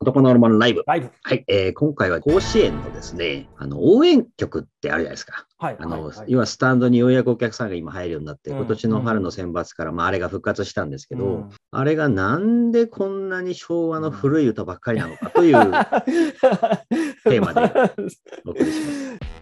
男のロマンライブ。ライブ。はい、えー、今回は甲子園のですね、あの、応援曲ってあるじゃないですか。はい。あの、はい今、スタンドにようやくお客さんが今入るようになって、今年の春の選抜から、まあ、あれが復活したんですけど、うん、あれがなんでこんなに昭和の古い歌ばっかりなのかというテーマで お送りします。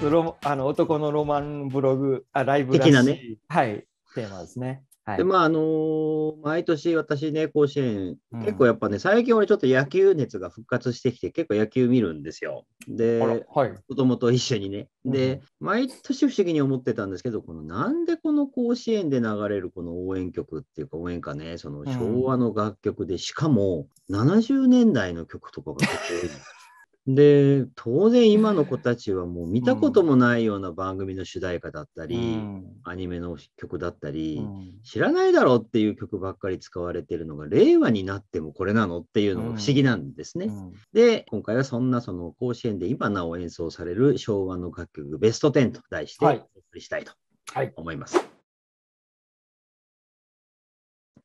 とロあの男のロマンブログ、あライブらしい、ね、はい、テーマですね。はい、でまああのー、毎年私ね、甲子園、結構やっぱね、うん、最近俺ちょっと野球熱が復活してきて、結構野球見るんですよ。で、はい、子供と一緒にね。で、うん、毎年不思議に思ってたんですけど、このなんでこの甲子園で流れるこの応援曲っていうか、応援歌ね、その昭和の楽曲で、うん、しかも70年代の曲とかが結構多いんですで、当然今の子たちはもう見たこともないような番組の主題歌だったり、うん、アニメの曲だったり、うん、知らないだろうっていう曲ばっかり使われてるのが、令和になってもこれなのっていうのが不思議なんですね。うん、で、今回はそんなその甲子園で今なお演奏される昭和の楽曲ベスト10と題してお送りしたいと思います。はいはい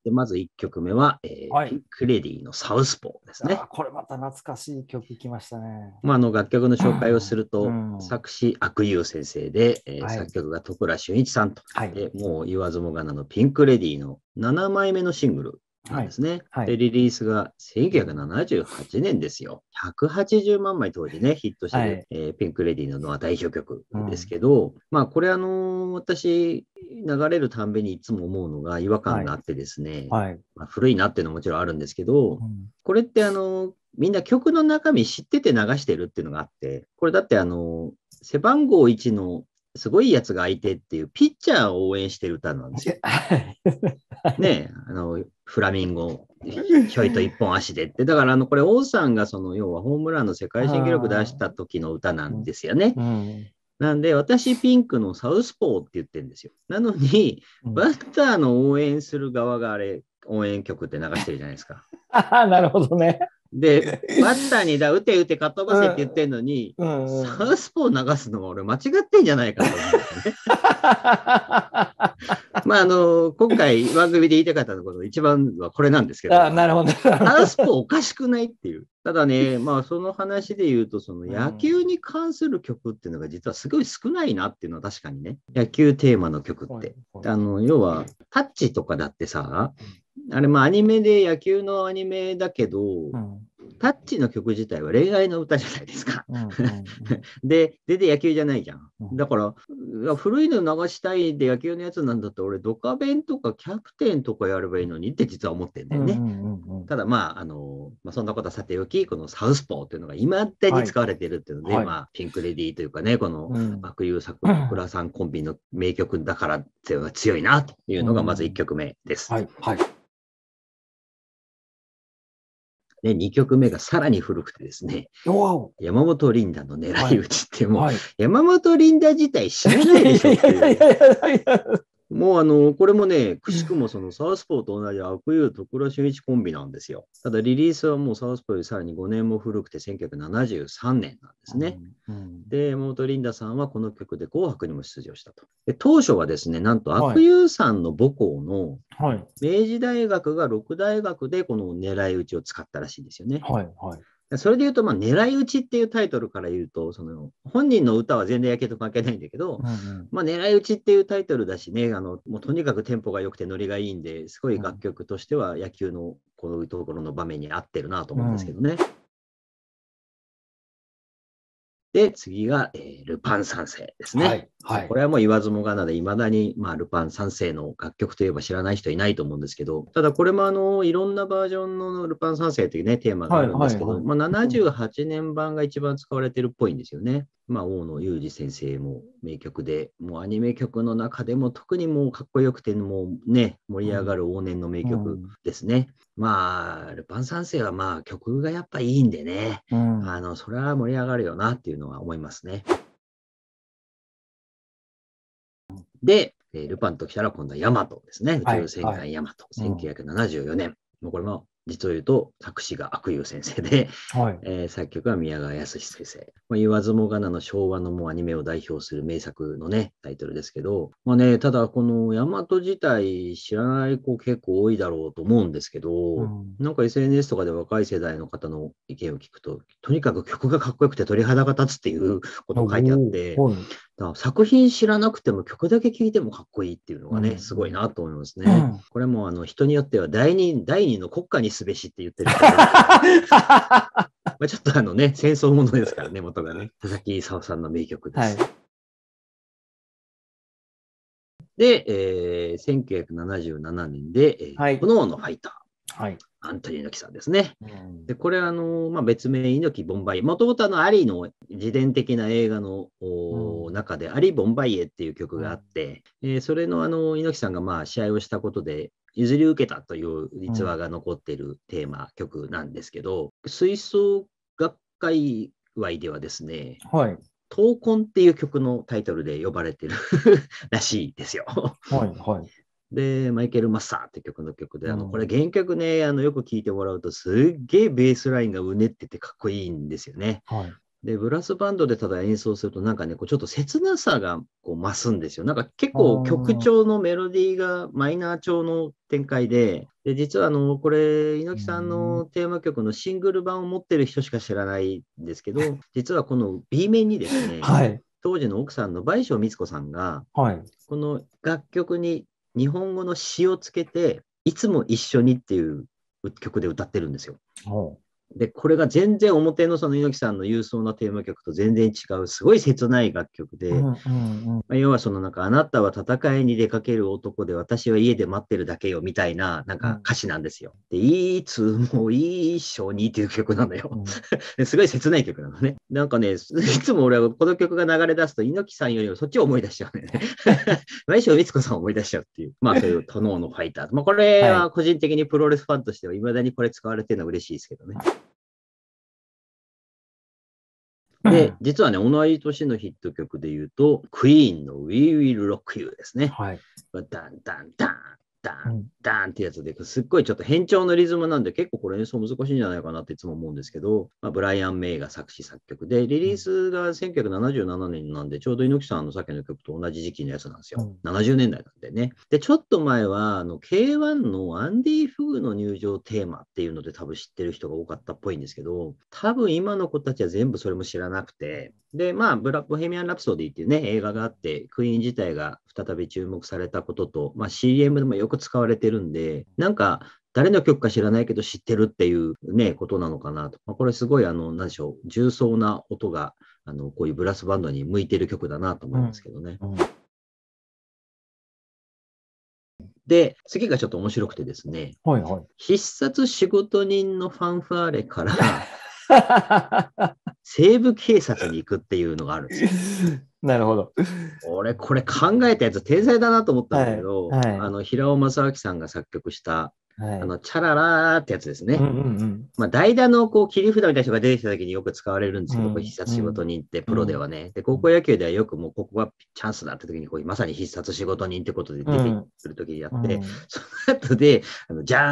でまず1曲目は、えーはい、ピンク・レディのサウスポーですね。これまた懐かしい曲きましたね。まあ、あの楽曲の紹介をすると、うん、作詞、悪友先生で、えー、はい、作曲が徳良俊一さんと、はい、もう言わずもがなのピンク・レディの7枚目のシングルですね、はい、で、リリースが1978年ですよ。180万枚当時ね、ヒットしてる、はい、えー、ピンク・レディーののは代表曲ですけど、うん、まあこれあのー、私、流れるたんびにいつも思うのが違和感があってですね、はい、まあ、古いなっていうのももちろんあるんですけど、うん、これってあのー、みんな曲の中身知ってて流してるっていうのがあって、これだってあのー、背番号1のすごいやつが相手っていうピッチャーを応援してる歌なんですよ。ねあの、フラミンゴ、ひょいと一本足でって。だから、あの、これ、王さんがその、要はホームランの世界新記録出した時の歌なんですよね。なんで、私、ピンクのサウスポーって言ってるんですよ。なのに、バッターの応援する側があれ、応援曲って流してるじゃないですか。ああ、なるほどね。で、バッターにだ、打て打てかっ飛ばせって言ってんのに、うんうんうん、サウスポー流すのは俺間違ってんじゃないかと思って、ね。まあ、あの、今回番組で言いたかったところ、一番はこれなんですけど。あなるほど。サウスポーおかしくないっていう。ただね、まあ、その話で言うと、その野球に関する曲っていうのが実はすごい少ないなっていうのは確かにね。野球テーマの曲って。あの、要は、タッチとかだってさ、あれ、まあ、アニメで野球のアニメだけど、うん、タッチの曲自体は恋愛の歌じゃないですか。で、全然野球じゃないじゃん。だから、古いの流したいで野球のやつなんだったら、俺、ドカベンとかキャプテンとかやればいいのにって実は思ってんだよね。ただ、まあ、あの、まあ、そんなことはさておき、このサウスポーっていうのが今手に使われてるっていうので、はい、まあ、ピンクレディーというかね、この悪友作、桜さんコンビの名曲だからっていうのが強いなというのが、まず1曲目です。はい、はいね、2曲目がさらに古くてですね、山本リンダの狙い撃ちってもう、はい、山本リンダ自体知らないでしょっていう。もうあの、これもね、くしくもそのサウスポーと同じ悪友徳良俊一コンビなんですよ。ただリリースはもうサウスポーよりさらに5年も古くて1973年なんですね。うんうん、で、山リンダさんはこの曲で紅白にも出場したと。で当初はですね、なんと悪友さんの母校の明治大学が六大学でこの狙い撃ちを使ったらしいんですよね。はいはいそれで言うと、まあ、狙い撃ちっていうタイトルから言うと、その、本人の歌は全然野球と関係ないんだけど、うんうん、まあ、狙い撃ちっていうタイトルだしね、あの、もうとにかくテンポが良くてノリがいいんで、すごい楽曲としては野球のこういうところの場面に合ってるなと思うんですけどね。うん、で、次が、えー、ルパン三世ですね。はいはい、これはもう言わずもがなで、いまだに、まあ、ルパン三世の楽曲といえば知らない人いないと思うんですけど、ただこれもあのいろんなバージョンのルパン三世という、ね、テーマがあるんですけど、はいはいはい、まあ、78年版が一番使われてるっぽいんですよね。まあ、大野裕二先生も名曲で、もうアニメ曲の中でも特にもうかっこよくて、もうね、盛り上がる往年の名曲ですね。うん、まあ、ルパン三世はまあ曲がやっぱいいんでね、うん、あのそれは盛り上がるよなっていうのは思いますね。で、えー、ルパンときたら今度はヤマトですね。宇宙戦艦ヤマト。はいはい、1974年。もうこれも実を言うと作詞が悪友先生で、はいえー、作曲は宮川康先生。まあ、言わずもがなの昭和のもうアニメを代表する名作のね、タイトルですけど、まあね、ただこの大和自体知らない子結構多いだろうと思うんですけど、うん、なんか SNS とかで若い世代の方の意見を聞くと、とにかく曲がかっこよくて鳥肌が立つっていうことを書いてあって、うんうん、だ作品知らなくても曲だけ聴いてもかっこいいっていうのがね、うん、すごいなと思いますね。うん、これもあの人によっては第二、第二の国家にすべしって言ってるから。まあちょっとあのね、戦争ものですからね、元がね。佐々木勲さんの名曲です。はいで、えー、1977年で、えーはい、炎のファイター。はいアントニオ猪木さんですね。でこれはあの、まあ、別名猪木ボンバイ。もともとアリーの自伝的な映画の、うん、中で、アリー・ボンバイエっていう曲があって、うん、えー、それのあの猪木さんがまあ試合をしたことで譲り受けたという逸話が残っているテーマ、曲なんですけど、吹奏楽界隈ではですね、はい、闘魂っていう曲のタイトルで呼ばれてる らしいですよはい、はい。で、マイケル・マッサーって曲の曲で、あの、これ原曲ね、あの、よく聴いてもらうと、すっげえベースラインがうねっててかっこいいんですよね。はい、で、ブラスバンドでただ演奏すると、なんかね、こうちょっと切なさがこう増すんですよ。なんか結構曲調のメロディーがマイナー調の展開で、で、実はあの、これ、猪木さんのテーマ曲のシングル版を持ってる人しか知らないんですけど、実はこの B 面にですね、はい当時の奥さんの倍賞光子さんが、はい、この楽曲に日本語の詩をつけて、いつも一緒にっていう曲で歌ってるんですよ。で、これが全然表のその猪木さんの勇壮なテーマ曲と全然違う、すごい切ない楽曲で、まあ、要はそのなんか、あなたは戦いに出かける男で、私は家で待ってるだけよ、みたいな、なんか歌詞なんですよ。で、いつも一緒にっていう曲なのよ。すごい切ない曲なのね。なんかね、いつも俺はこの曲が流れ出すと、猪木さんよりもそっちを思い出しちゃうね。毎週美津子さんを思い出しちゃうっていう。まあ、そういう、トノーのファイター。まあ、これは個人的にプロレスファンとしては、いまだにこれ使われてるのは嬉しいですけどね。で、実はね、同じ年のヒット曲で言うと、クイーンの We Will Rock You ですね。はい。ダンダンダンダン、ダンってやつで、すっごいちょっと変調のリズムなんで、結構これ演奏難しいんじゃないかなっていつも思うんですけど、まあ、ブライアン・メイが作詞作曲で、リリースが1977年なんで、ちょうど猪木さんのさっきの曲と同じ時期のやつなんですよ。うん、70年代なんでね。で、ちょっと前は、あの、K1 のアンディ・フグの入場テーマっていうので多分知ってる人が多かったっぽいんですけど、多分今の子たちは全部それも知らなくて、で、まあ、ブラボヘミアン・ラプソディっていうね、映画があって、クイーン自体が再び注目されたことと、まあ、CM でもよく使われてるんで、なんか誰の曲か知らないけど知ってるっていうね、ことなのかなと。まあ、これすごい、あの、何でしょう、重層な音が、あの、こういうブラスバンドに向いてる曲だなと思いますけどね。うんうんで、次がちょっと面白くてですね、はいはい、必殺仕事人のファンファーレから 西部警察に行くっていうのがあるんですよ。なるほど。俺、これ考えたやつ天才だなと思ったんだけど、はいはい、あの、平尾正明さんが作曲した、あの、チャララーってやつですね。まあ、代打のこう切り札みたいな人が出てきた時によく使われるんですけど、必殺仕事人ってプロではね、で、高校野球ではよくもうここはチャンスだって時にこう、まさに必殺仕事人ってことで出てくる時にやって、その後で、あのじゃ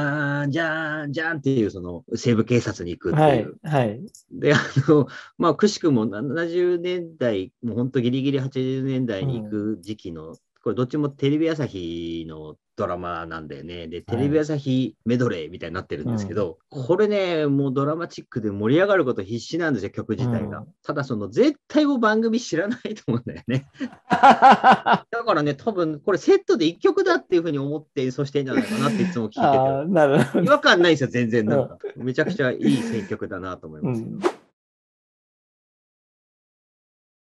ーん、じゃーん、じゃーんっていう、その、西部警察に行くっていう。はい、で、あの、まあ、くしくも70年代、もう本当ギリギリ80年代に行く時期の、これどっちもテレビ朝日のドラマなんだよね。で、テレビ朝日メドレーみたいになってるんですけど、はいうん、これね、もうドラマチックで盛り上がること必死なんですよ、曲自体が。うん、ただ、その絶対を番組知らないと思うんだよね。だからね、多分これセットで1曲だっていうふうに思って演奏してんじゃないかなっていつも聞いてて。違和感ないですよ、全然なんか。めちゃくちゃいい選曲だなと思いますけど。うん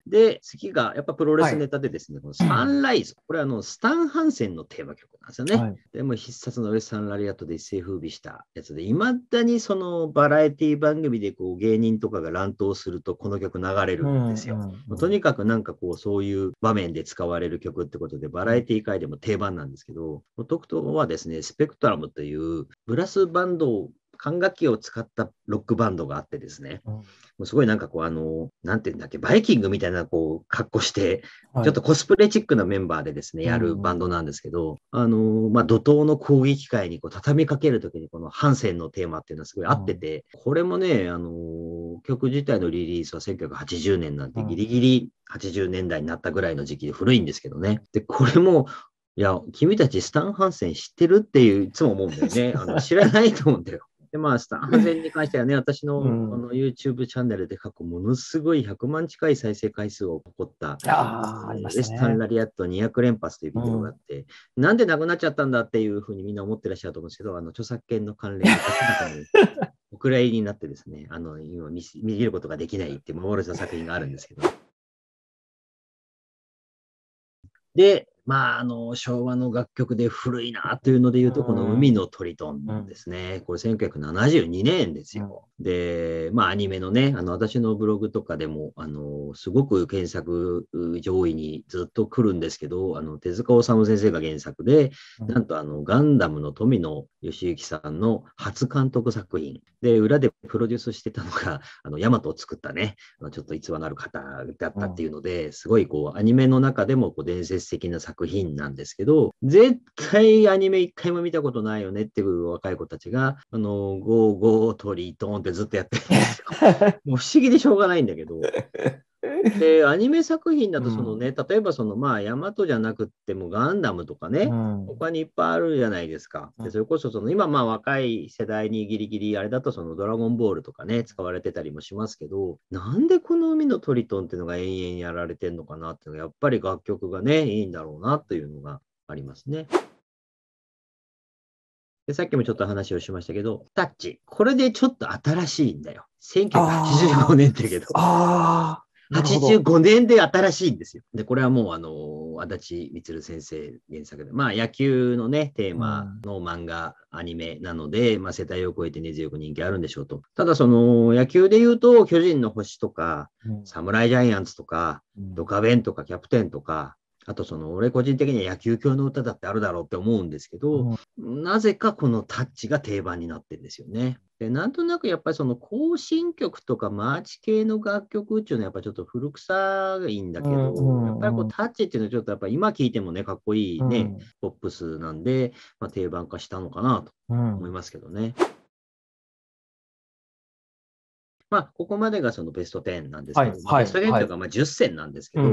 で、次が、やっぱプロレスネタでですね、はい、このサンライズ。これはあの、スタン・ハンセンのテーマ曲なんですよね。はい、でも必殺のウエスタン・ラリアットで一世風靡したやつで、いまだにそのバラエティ番組でこう芸人とかが乱闘すると、この曲流れるんですよ。とにかくなんかこう、そういう場面で使われる曲ってことで、バラエティ界でも定番なんですけど、特等はですね、スペクトラムというブラスバンド管楽器を使ったロックバンドがあってですね、うん、もうすごいなんかこう、あの、なんていうんだっけ、バイキングみたいなこう、格好して、はい、ちょっとコスプレチックなメンバーでですね、やるバンドなんですけど、うん、あの、まあ、怒涛の攻撃界にこう畳みかけるときに、このハンセンのテーマっていうのはすごい合ってて、うん、これもね、あの、曲自体のリリースは1980年なんてギリギリ80年代になったぐらいの時期で古いんですけどね。で、これもいや、君たちスタン・ハンセン知ってるっていう、いつも思うんだよね。あの知らないと思うんだよ。で、まあ、スタンゼに関してはね、私の,、あの YouTube チャンネルで過去ものすごい100万近い再生回数を誇った、あね、ウエスタンラリアット200連発というビデオがあって、うん、なんでなくなっちゃったんだっていうふうにみんな思ってらっしゃると思うんですけど、あの著作権の関連が明らかに。お蔵入りになってですね、あの今見見ることができないってれた作品があるんですけど。で、まあ、あの昭和の楽曲で古いなというので言うと、この「海のトリトン」ですね、これ1972年ですよ。で、まあ、アニメのね、あの私のブログとかでもあの、すごく検索上位にずっと来るんですけど、あの手塚治虫先生が原作で、なんとあのガンダムの富野義行さんの初監督作品、で、裏でプロデュースしてたのが、あのヤマトを作ったね、ちょっと逸話のある方だったっていうので、すごいこうアニメの中でもこう伝説的な作品作品なんですけど、絶対アニメ一回も見たことないよねっていう若い子たちが、あの、ゴーゴー鳥トーンってずっとやってるんですよ。もう不思議でしょうがないんだけど。で、アニメ作品だと、そのね、例えばその、まあ、ヤマトじゃなくても、ガンダムとかね、うん、他にいっぱいあるじゃないですか。でそれこそ、その、今、まあ、若い世代にギリギリ、あれだと、その、ドラゴンボールとかね、使われてたりもしますけど、なんでこの海のトリトンっていうのが延々やられてんのかなっていうのが、やっぱり楽曲がね、いいんだろうなというのがありますね。でさっきもちょっと話をしましたけど、タッチ。これでちょっと新しいんだよ。1985年だけど。ああ。85年で新しいんですよ。で、これはもう、あの、足立光先生原作で、まあ、野球のね、テーマの漫画、アニメなので、まあ、世代を超えて根強く人気あるんでしょうと。ただ、その、野球で言うと、巨人の星とか、侍ジャイアンツとか、ドカベンとか、キャプテンとか、あとその俺個人的には野球教の歌だってあるだろうって思うんですけど、うん、なぜかこのタッチが定番になってんですよね。でなんとなくやっぱりその行進曲とかマーチ系の楽曲っていうのはやっぱちょっと古臭いんだけど、うん、やっぱりこうタッチっていうのはちょっとやっぱ今聴いてもねかっこいいね、うん、ポップスなんで、まあ、定番化したのかなと思いますけどね。まあ、ここまでがそのベスト10なんですけど、はいベスト10というか、まあ、10選なんですけど、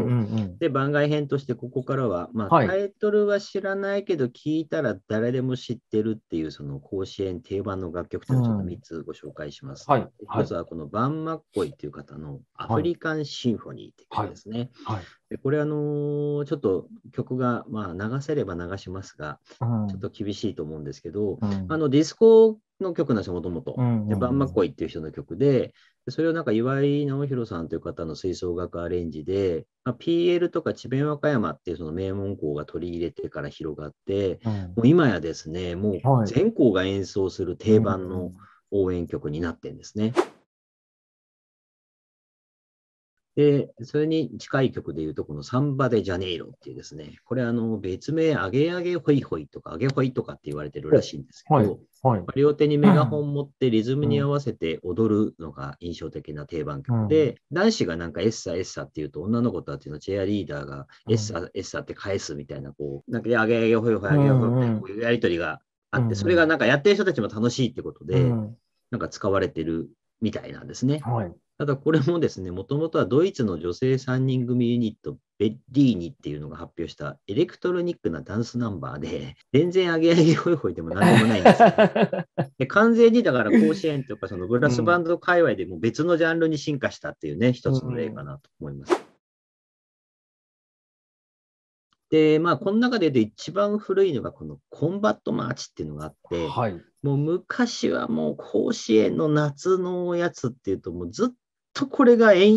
で、番外編としてここからは、まあ、タイトルは知らないけど、聞いたら誰でも知ってるっていう、その甲子園定番の楽曲というのをちょっと3つご紹介します。はい。まずはこのバンマッコイという方のアフリカンシンフォニーって曲ですね。はい。でこれ、あのー、ちょっと曲が、まあ、流せれば流しますが、うん、ちょっと厳しいと思うんですけど、あのディスコの曲なんですよ、もともと。で、バンマコイっていう人の曲で、それをなんか岩井直弘さんという方の吹奏楽アレンジで、まあ、PL とか智弁和歌山っていうその名門校が取り入れてから広がって、うん、もう今やですね、もう全校が演奏する定番の応援曲になってるんですね。で、それに近い曲で言うと、このサンバデジャネイロっていうですね、これあの別名、アゲアゲホイホイとか、アゲホイとかって言われてるらしいんですけど、はいはい、両手にメガホン持ってリズムに合わせて踊るのが印象的な定番曲で、うん、男子がなんかエッサエッサって言うと女の子たちのチェアリーダーがエッサ、エッサって返すみたいな、こう、なんかあげあげほよほよあげほよみたいなこういうやり取りがあって、うん、それがなんかやってる人たちも楽しいってことで、なんか使われてるみたいなんですね。はいただこれもですね、もともとはドイツの女性3人組ユニット、ベッディーニっていうのが発表したエレクトロニックなダンスナンバーで、全然アゲアゲホイホイでも何でもないんです で完全にだから甲子園とかそのブラスバンド界隈でも別のジャンルに進化したっていうね、一つの例かなと思います。で、まあ、この中でで一番古いのが、このコンバットマーチっていうのがあって、はい、もう昔はもう甲子園の夏のやつっていうと、もうずっとこれが延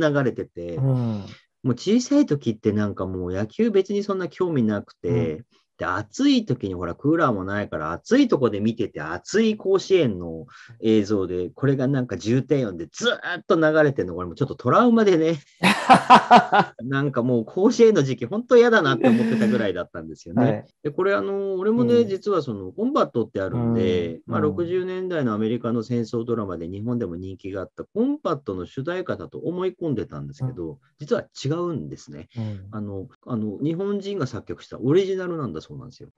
々流れてて、うん、もう小さい時ってなんかもう野球別にそんな興味なくて、で、暑い時にほら、クーラーもないから、暑いとこで見てて、暑い甲子園の映像で、これがなんか重低音でずっと流れてるの、これもちょっとトラウマでね、なんかもう甲子園の時期、本当嫌だなって思ってたぐらいだったんですよね。はい、で、これあの、俺もね、うん、実はその、コンバットってあるんで、うん、まあ、60年代のアメリカの戦争ドラマで日本でも人気があった、コンバットの主題歌だと思い込んでたんですけど、うん、実は違うんですね。あの、あの、日本人が作曲したオリジナルなんだそうなんですよ。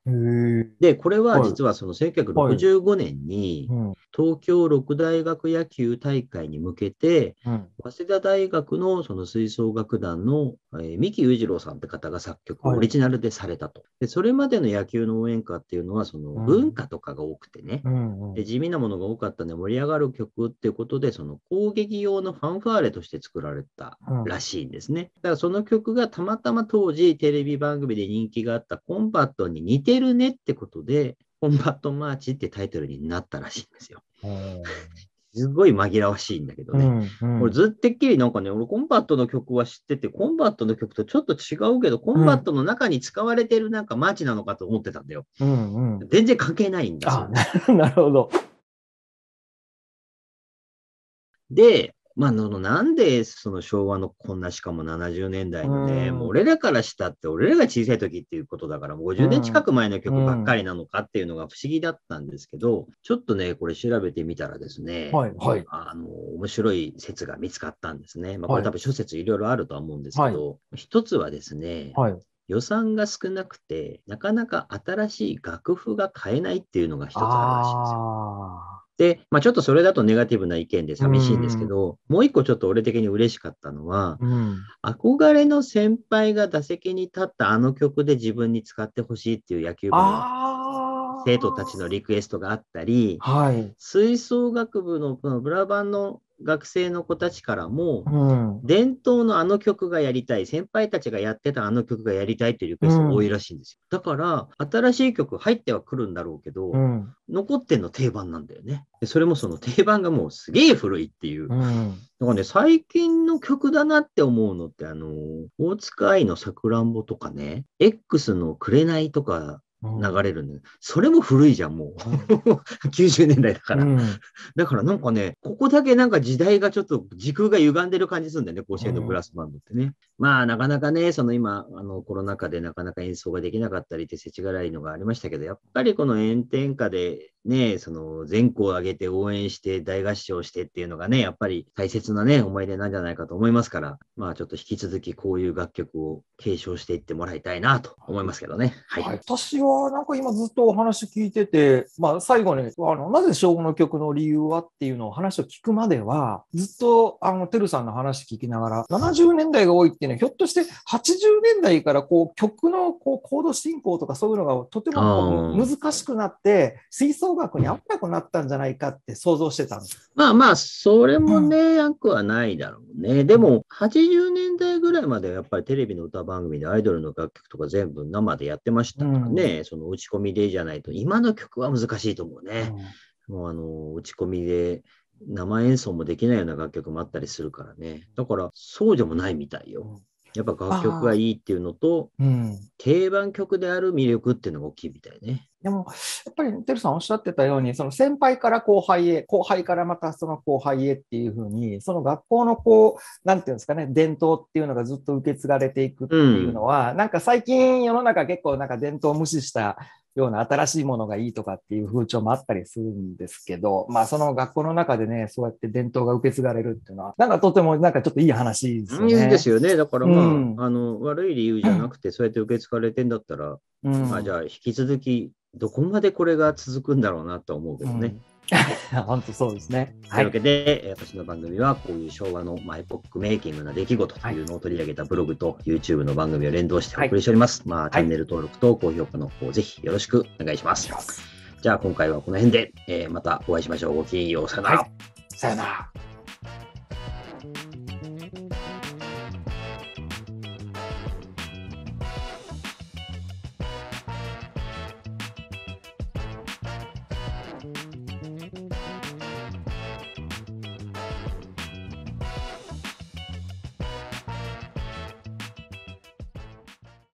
で、これは実はその1965年に、東京六大学野球大会に向けて、早稲田大学のその吹奏楽団の、えー、三木裕次郎さんって方が作曲オリジナルでされたと。でそれまでの野球の応援歌っていうのは、その文化とかが多くてね、で地味なものが多かったんで盛り上がる曲っていうことで、その攻撃用のファンファーレとして作られたらしいんですね。だからその曲がたまたま当時テレビ番組で人気があったコンバットに似てるねってことで、コンバットマーチってタイトルになったらしいんですよ。すごい紛らわしいんだけどね。うんうん、俺ずっとっきりなんかね、俺コンバットの曲は知ってて、コンバットの曲とちょっと違うけど、コンバットの中に使われてるなんかマーチなのかと思ってたんだよ。うんうん、全然関係ないんだ。あ、なるほど。で、まあ、のなんでその昭和のこんなしかも70年代のね、うん、もう俺らからしたって俺らが小さい時っていうことだから50年近く前の曲ばっかりなのかっていうのが不思議だったんですけど、ちょっとねこれ調べてみたらですね、はいはい、あの面白い説が見つかったんですね。まあ、これ多分諸説いろいろあるとは思うんですけど、はい、一つはですね、はい予算が少なくて、なかなか新しい楽譜が買えないっていうのが一つあるらしいんですよ。で、まあ、ちょっとそれだとネガティブな意見で寂しいんですけど、うん、もう一個ちょっと俺的に嬉しかったのは、うん、憧れの先輩が打席に立ったあの曲で自分に使ってほしいっていう野球部の生徒たちのリクエストがあったり、はい、吹奏楽部のこのブラバンの学生の子たちからも、うん、伝統のあの曲がやりたい、先輩たちがやってたあの曲がやりたいというリクエストが多いらしいんですよ。だから、新しい曲入ってはくるんだろうけど、うん、残ってんの定番なんだよね。でそれもその定番がもうすげえ古いっていう。うん、だからね、最近の曲だなって思うのって、あの、大塚愛のさくらんぼとかね、X の紅とか、流れるんで、うん、それも古いじゃん、もう。うん、90 年代だから、うん、だからなんかね、ここだけなんか時代がちょっと時空が歪んでる感じするんだよね、甲子園のブラスバンドってね。まあ、なかなかね、その今、あのコロナ禍でなかなか演奏ができなかったりって、世知辛いのがありましたけど、やっぱりこの炎天下でね、その全校を挙げて応援して大合唱してっていうのがね、やっぱり大切なね、思い出なんじゃないかと思いますから、まあちょっと引き続きこういう楽曲を継承していってもらいたいなと思いますけどね。はい。はい、私はなんか今ずっとお話聞いてて、まあ最後に、あの、なぜ小5の曲の理由はっていうのを話を聞くまでは、ずっとあの、てるさんの話聞きながら、70年代が多いっていうのは、ひょっとして80年代からこう曲のこうコード進行とかそういうのがとても難しくなって、吹奏学に合わなくなったんじゃないかって想像してたんです。まあまあ、それもね、な、うん、くはないだろうね。でも、80年代ぐらいまではやっぱりテレビの歌番組でアイドルの楽曲とか全部生でやってましたからね、うん、その打ち込みでじゃないと、今の曲は難しいと思うね。うん、もうあの、打ち込みで生演奏もできないような楽曲もあったりするからね。だから、そうでもないみたいよ。やっぱ楽曲がいいっていうのと、うん、定番曲である魅力っていうのが大きいみたいね。でも、やっぱり、てるさんおっしゃってたように、その先輩から後輩へ、後輩からまたその後輩へっていうふうに、その学校のこう、なんていうんですかね、伝統っていうのがずっと受け継がれていくっていうのは、うん、なんか最近世の中結構なんか伝統を無視したような新しいものがいいとかっていう風潮もあったりするんですけど、まあその学校の中でね、そうやって伝統が受け継がれるっていうのは、なんかとてもなんかちょっといい話ですよね。いいですよね。だからまあ、うん、あの、悪い理由じゃなくて、そうやって受け継がれてんだったら、うん、まあじゃあ引き続き、どこまでこれが続くんだろうなと思うけどね。うん 本当そうですね。というわけで、はい、私の番組はこういう昭和のマイポックメイキングな出来事というのを取り上げたブログと YouTube の番組を連動してお送りしております。はい、まあ、チャンネル登録と高評価の方、ぜひよろしくお願いします。はい、じゃあ、今回はこの辺で、えー、またお会いしましょう。ごきげんよう。さよなら。さよなら。